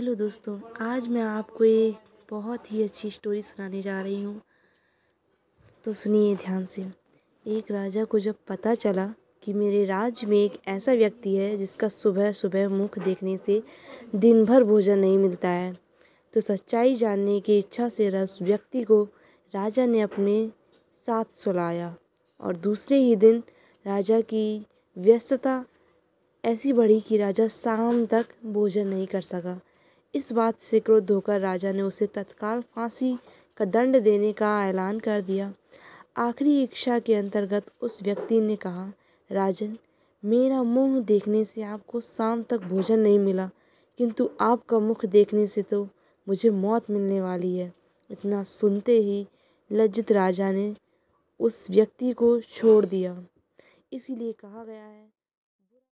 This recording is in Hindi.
हेलो दोस्तों आज मैं आपको एक बहुत ही अच्छी स्टोरी सुनाने जा रही हूँ तो सुनिए ध्यान से एक राजा को जब पता चला कि मेरे राज्य में एक ऐसा व्यक्ति है जिसका सुबह सुबह मुख देखने से दिन भर भोजन नहीं मिलता है तो सच्चाई जानने की इच्छा से रस व्यक्ति को राजा ने अपने साथ सुलाया और दूसरे ही दिन राजा की व्यस्तता ऐसी बढ़ी कि राजा शाम तक भोजन नहीं कर सका इस बात से क्रोध होकर राजा ने उसे तत्काल फांसी का दंड देने का ऐलान कर दिया आखिरी इच्छा के अंतर्गत उस व्यक्ति ने कहा राजन मेरा मुंह देखने से आपको शाम तक भोजन नहीं मिला किंतु आपका मुख देखने से तो मुझे मौत मिलने वाली है इतना सुनते ही लज्जित राजा ने उस व्यक्ति को छोड़ दिया इसीलिए कहा गया है